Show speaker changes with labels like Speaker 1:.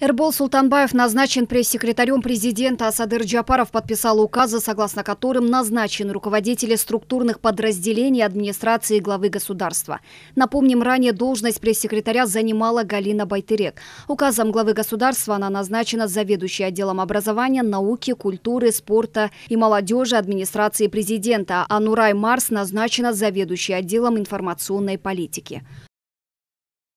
Speaker 1: Эрбол Султанбаев назначен пресс-секретарем президента. Асадыр Джапаров подписал указы, согласно которым назначены руководители структурных подразделений администрации главы государства. Напомним, ранее должность пресс-секретаря занимала Галина Байтерек. Указом главы государства она назначена заведующей отделом образования, науки, культуры, спорта и молодежи администрации президента. А Нурай Марс назначена заведующей отделом информационной политики.